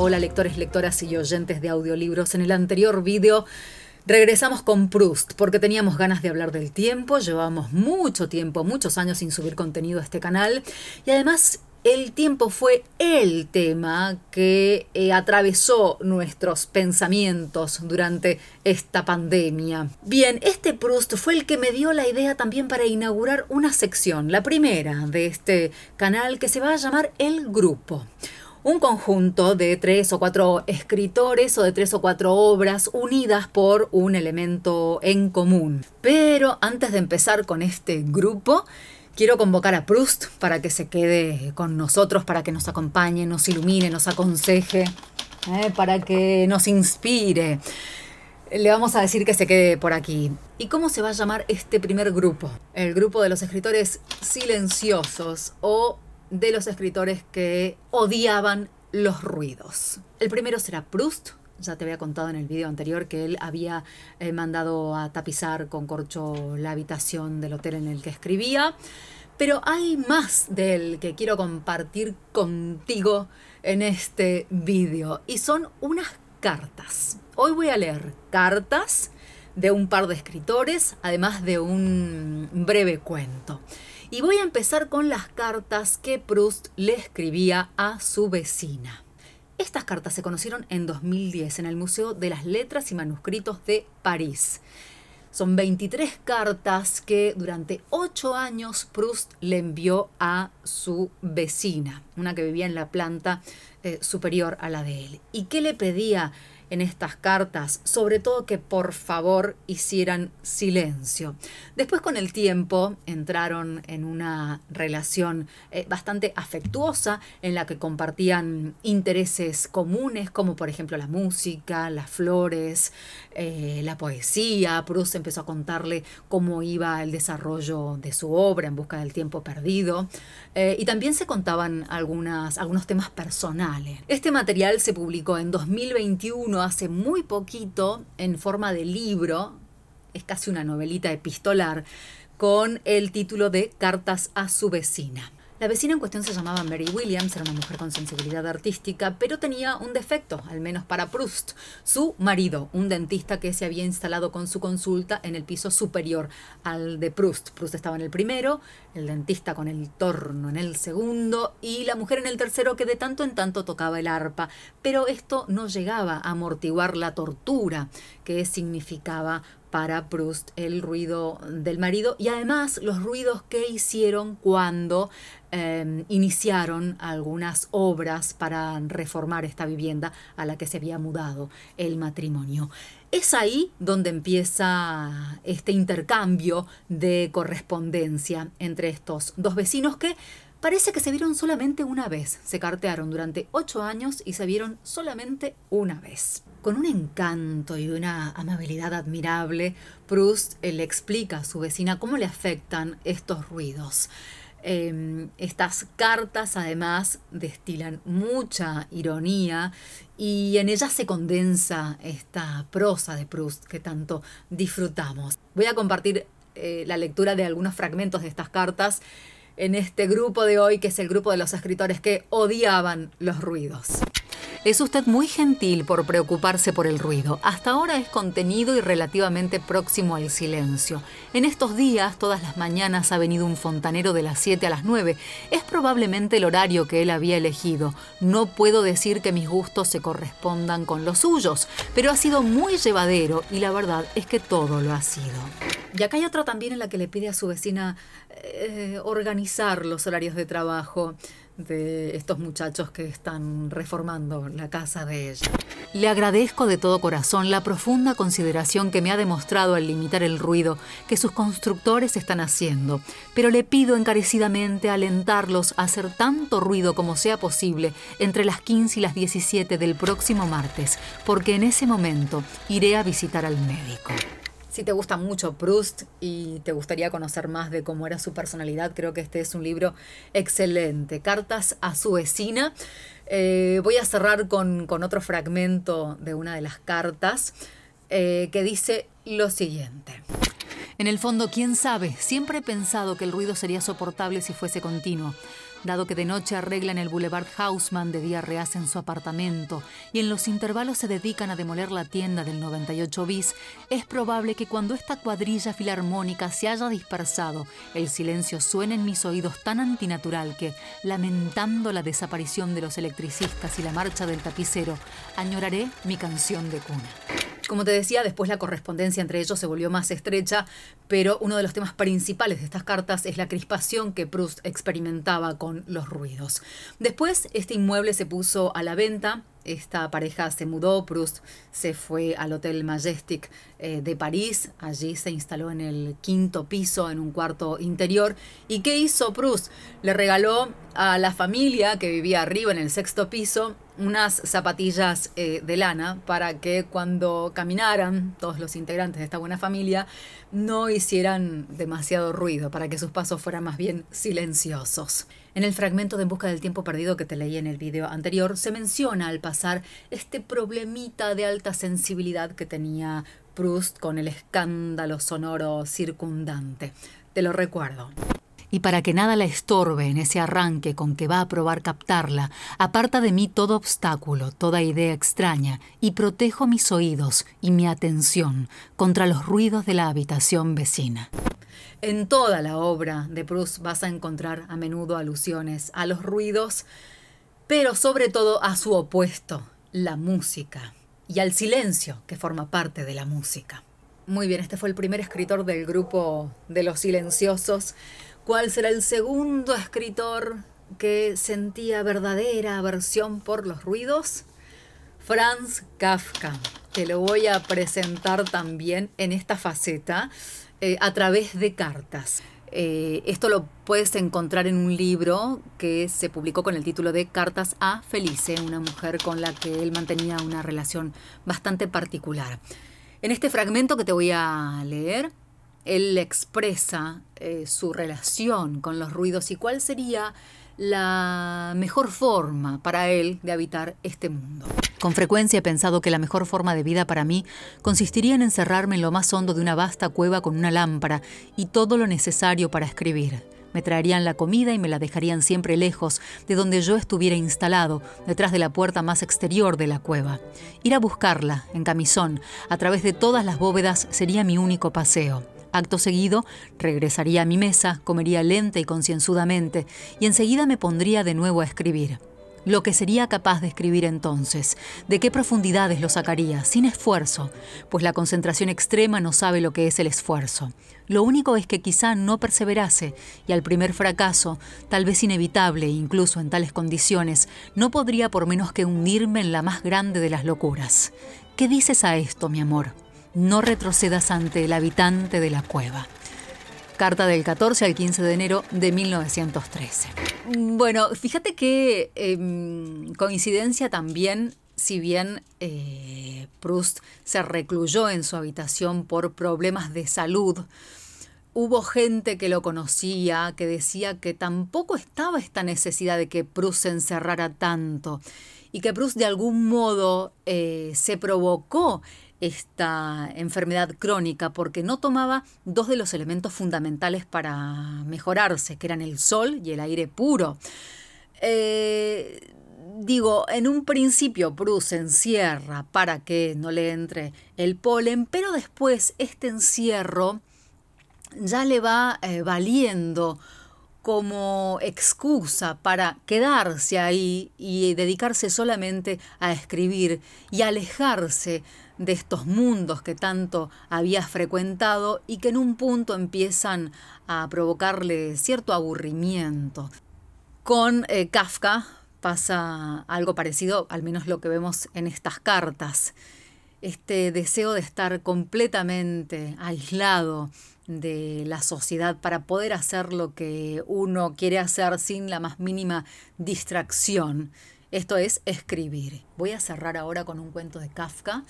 Hola lectores, lectoras y oyentes de audiolibros. En el anterior vídeo regresamos con Proust porque teníamos ganas de hablar del tiempo, Llevamos mucho tiempo, muchos años sin subir contenido a este canal y además el tiempo fue el tema que eh, atravesó nuestros pensamientos durante esta pandemia. Bien, este Proust fue el que me dio la idea también para inaugurar una sección, la primera de este canal, que se va a llamar El Grupo un conjunto de tres o cuatro escritores o de tres o cuatro obras unidas por un elemento en común. Pero antes de empezar con este grupo, Quiero convocar a Proust para que se quede con nosotros, para que nos acompañe, nos ilumine, nos aconseje, eh, para que nos inspire. Le vamos a decir que se quede por aquí. ¿Y cómo se va a llamar este primer grupo? El grupo de los escritores silenciosos o de los escritores que odiaban los ruidos. El primero será Proust, ya te había contado en el video anterior que él había eh, mandado a tapizar con corcho la habitación del hotel en el que escribía. Pero hay más de él que quiero compartir contigo en este video, Y son unas cartas. Hoy voy a leer cartas de un par de escritores, además de un breve cuento. Y voy a empezar con las cartas que Proust le escribía a su vecina. Estas cartas se conocieron en 2010 en el Museo de las Letras y Manuscritos de París. Son 23 cartas que durante 8 años Proust le envió a su vecina, una que vivía en la planta eh, superior a la de él. ¿Y qué le pedía en estas cartas, sobre todo que por favor hicieran silencio. Después con el tiempo entraron en una relación eh, bastante afectuosa en la que compartían intereses comunes como por ejemplo la música, las flores, eh, la poesía. Proust empezó a contarle cómo iba el desarrollo de su obra en busca del tiempo perdido eh, y también se contaban algunos temas personales. Este material se publicó en 2021 hace muy poquito en forma de libro, es casi una novelita epistolar, con el título de Cartas a su vecina. La vecina en cuestión se llamaba Mary Williams, era una mujer con sensibilidad artística, pero tenía un defecto, al menos para Proust. Su marido, un dentista que se había instalado con su consulta en el piso superior al de Proust. Proust estaba en el primero, el dentista con el torno en el segundo y la mujer en el tercero que de tanto en tanto tocaba el arpa. Pero esto no llegaba a amortiguar la tortura qué significaba para Proust el ruido del marido y además los ruidos que hicieron cuando em, iniciaron algunas obras para reformar esta vivienda a la que se había mudado el matrimonio. Es ahí donde empieza este intercambio de correspondencia entre estos dos vecinos que Parece que se vieron solamente una vez, se cartearon durante ocho años y se vieron solamente una vez. Con un encanto y una amabilidad admirable, Proust eh, le explica a su vecina cómo le afectan estos ruidos. Em, estas cartas además destilan mucha ironía y en ellas se condensa esta prosa de Proust que tanto disfrutamos. Voy a compartir eh, la lectura de algunos fragmentos de estas cartas en este grupo de hoy, que es el grupo de los escritores que odiaban los ruidos. Es usted muy gentil por preocuparse por el ruido. Hasta ahora es contenido y relativamente próximo al silencio. En estos días, todas las mañanas ha venido un fontanero de las 7 a las 9. Es probablemente el horario que él había elegido. No puedo decir que mis gustos se correspondan con los suyos, pero ha sido muy llevadero y la verdad es que todo lo ha sido. Y acá hay otra también en la que le pide a su vecina eh, organizar los horarios de trabajo de estos muchachos que están reformando la casa de ella. Le agradezco de todo corazón la profunda consideración que me ha demostrado al limitar el ruido que sus constructores están haciendo, pero le pido encarecidamente alentarlos a hacer tanto ruido como sea posible entre las 15 y las 17 del próximo martes, porque en ese momento iré a visitar al médico. Si te gusta mucho Proust y te gustaría conocer más de cómo era su personalidad, creo que este es un libro excelente. Cartas a su vecina. Eh, voy a cerrar con, otro fragmento de una de las cartas eh, que dice lo siguiente. En el fondo, ¿quién sabe? Siempre he pensado que el ruido sería soportable si fuese continuo dado que de noche arreglan el Boulevard Hausmann, de día en su apartamento y en los intervalos se dedican a demoler la tienda del 98 bis, es probable que cuando esta cuadrilla filarmónica se haya dispersado, el silencio suene en mis oídos tan antinatural que, lamentando la desaparición de los electricistas y la marcha del tapicero, añoraré mi canción de cuna. Como te decía, después la correspondencia entre ellos se volvió más estrecha, pero uno de los temas principales de estas cartas es la crispación que Proust experimentaba con los ruidos. Después, este inmueble se puso a la venta esta pareja se mudó, Proust se fue al Hotel Majestic eh, de París, allí se instaló en el quinto piso, en un cuarto interior. ¿Y qué hizo Proust? Le regaló a la familia que vivía arriba en el sexto piso unas zapatillas eh, de lana para que cuando caminaran todos los integrantes de esta buena familia no hicieran demasiado ruido, para que sus pasos fueran más bien silenciosos. En el fragmento de En Busca del Tiempo Perdido que te leí en el video anterior, se menciona al pasar este problemita de alta sensibilidad que tenía Proust con el escándalo sonoro circundante. Te lo recuerdo y para que nada la estorbe en ese arranque con que va a probar captarla, aparta de mí todo obstáculo, toda idea extraña, y protejo mis oídos y mi atención contra los ruidos de la habitación vecina. En toda la obra de Proust vas a encontrar a menudo alusiones a los ruidos, pero sobre todo a su opuesto, la música, y al silencio que forma parte de la música. Muy bien, este fue el primer escritor del grupo de los silenciosos, cuál será el segundo escritor que sentía verdadera aversión por los ruidos? Franz Kafka. Te lo voy a presentar también en esta faceta eh, a través de cartas. Eh, esto lo puedes encontrar en un libro que se publicó con el título de Cartas a Felice, una mujer con la que él mantenía una relación bastante particular. En este fragmento que te voy a leer, él expresa eh, su relación con los ruidos y cuál sería la mejor forma para él de habitar este mundo. Con frecuencia he pensado que la mejor forma de vida para mí consistiría en encerrarme en lo más hondo de una vasta cueva con una lámpara y todo lo necesario para escribir. Me traerían la comida y me la dejarían siempre lejos de donde yo estuviera instalado, detrás de la puerta más exterior de la cueva. Ir a buscarla, en camisón, a través de todas las bóvedas sería mi único paseo. Acto seguido, regresaría a mi mesa, comería lenta y concienzudamente, y enseguida me pondría de nuevo a escribir. Lo que sería capaz de escribir entonces, de qué profundidades lo sacaría, sin esfuerzo, pues la concentración extrema no sabe lo que es el esfuerzo. Lo único es que quizá no perseverase y al primer fracaso, tal vez inevitable incluso en tales condiciones, no podría por menos que hundirme en la más grande de las locuras. ¿Qué dices a esto, mi amor? no retrocedas ante el habitante de la cueva. Carta del 14 al 15 de enero de 1913. Bueno, fíjate que em, coincidencia también, si bien eh, Proust se recluyó en su habitación por problemas de salud, hubo gente que lo conocía, que decía que tampoco estaba esta necesidad de que Proust se encerrara tanto y que Proust de algún modo eh, se provocó esta enfermedad crónica porque no tomaba dos de los elementos fundamentales para mejorarse, que eran el sol y el aire puro. Eh, digo, en un principio bruce encierra para que no le entre el polen, pero después este encierro ya le va eh, valiendo como excusa para quedarse ahí y dedicarse solamente a escribir y alejarse de estos mundos que tanto había frecuentado y que en un punto empiezan a provocarle cierto aburrimiento. Con eh, Kafka pasa algo parecido, al menos lo que vemos en estas cartas. Este deseo de estar completamente aislado de la sociedad para poder hacer lo que uno quiere hacer sin la más mínima distracción. Esto es escribir. Voy a cerrar ahora con un cuento de Kafka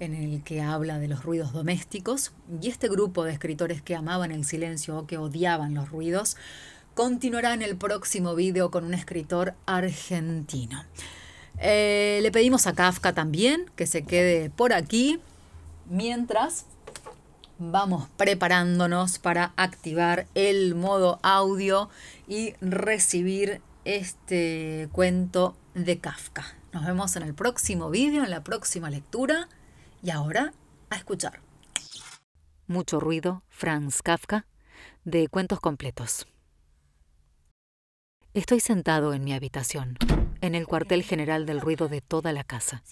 en el que habla de los ruidos domésticos, y este grupo de escritores que amaban el silencio o que odiaban los ruidos continuará en el próximo vídeo con un escritor argentino. Eh, le pedimos a Kafka también que se quede por aquí mientras vamos preparándonos para activar el modo audio y recibir este cuento de Kafka. Nos vemos en el próximo vídeo, en la próxima lectura. Y ahora, a escuchar. Mucho ruido, Franz Kafka, de Cuentos Completos. Estoy sentado en mi habitación, en el cuartel general del ruido de toda la casa.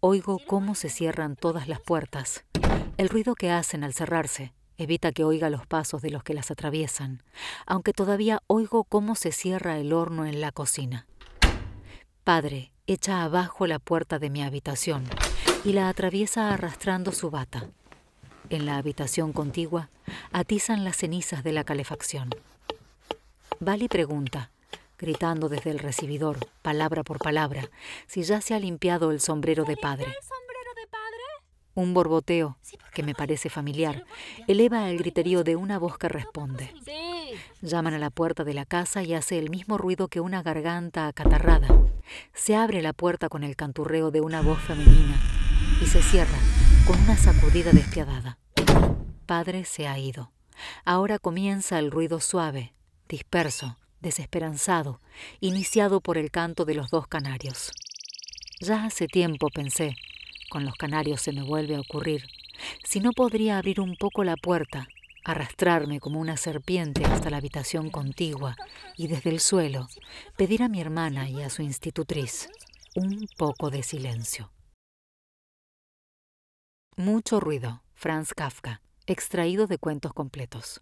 Oigo cómo se cierran todas las puertas. El ruido que hacen al cerrarse evita que oiga los pasos de los que las atraviesan, aunque todavía oigo cómo se cierra el horno en la cocina. Padre echa abajo la puerta de mi habitación y la atraviesa arrastrando su bata. En la habitación contigua atizan las cenizas de la calefacción. Vali pregunta, gritando desde el recibidor, palabra por palabra, si ya se ha limpiado el sombrero de padre. Un borboteo, que me parece familiar, eleva el griterío de una voz que pues, responde. Llaman a la puerta de la casa y hace el mismo ruido que una garganta acatarrada. Se abre la puerta con el canturreo de una voz femenina se cierra con una sacudida despiadada. Padre se ha ido. Ahora comienza el ruido suave, disperso, desesperanzado, iniciado por el canto de los dos canarios. Ya hace tiempo pensé, con los canarios se me vuelve a ocurrir, si no podría abrir un poco la puerta, arrastrarme como una serpiente hasta la habitación contigua y desde el suelo pedir a mi hermana y a su institutriz un poco de silencio. Mucho ruido, Franz Kafka, extraído de cuentos completos.